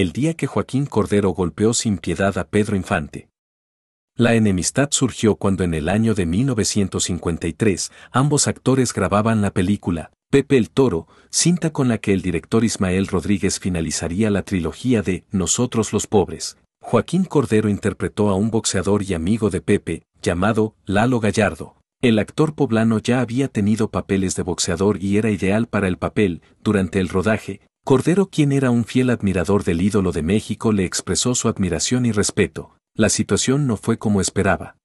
el día que Joaquín Cordero golpeó sin piedad a Pedro Infante. La enemistad surgió cuando en el año de 1953 ambos actores grababan la película Pepe el Toro, cinta con la que el director Ismael Rodríguez finalizaría la trilogía de Nosotros los Pobres. Joaquín Cordero interpretó a un boxeador y amigo de Pepe, llamado Lalo Gallardo. El actor poblano ya había tenido papeles de boxeador y era ideal para el papel, durante el rodaje, Cordero, quien era un fiel admirador del ídolo de México, le expresó su admiración y respeto. La situación no fue como esperaba.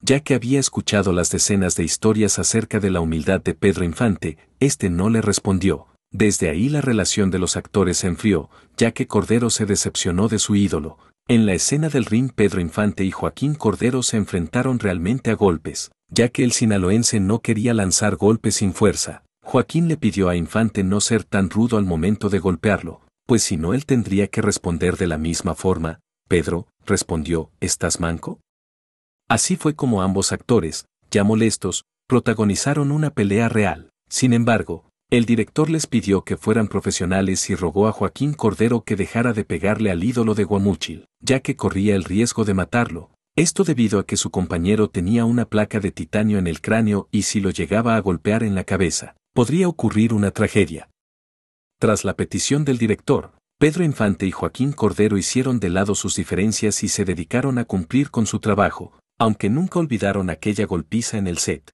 Ya que había escuchado las decenas de historias acerca de la humildad de Pedro Infante, este no le respondió. Desde ahí la relación de los actores se enfrió, ya que Cordero se decepcionó de su ídolo. En la escena del ring Pedro Infante y Joaquín Cordero se enfrentaron realmente a golpes, ya que el sinaloense no quería lanzar golpes sin fuerza, Joaquín le pidió a Infante no ser tan rudo al momento de golpearlo, pues si no él tendría que responder de la misma forma. Pedro, respondió, ¿estás manco? Así fue como ambos actores, ya molestos, protagonizaron una pelea real. Sin embargo, el director les pidió que fueran profesionales y rogó a Joaquín Cordero que dejara de pegarle al ídolo de Guamúchil, ya que corría el riesgo de matarlo, esto debido a que su compañero tenía una placa de titanio en el cráneo y si lo llegaba a golpear en la cabeza, podría ocurrir una tragedia. Tras la petición del director, Pedro Infante y Joaquín Cordero hicieron de lado sus diferencias y se dedicaron a cumplir con su trabajo, aunque nunca olvidaron aquella golpiza en el set.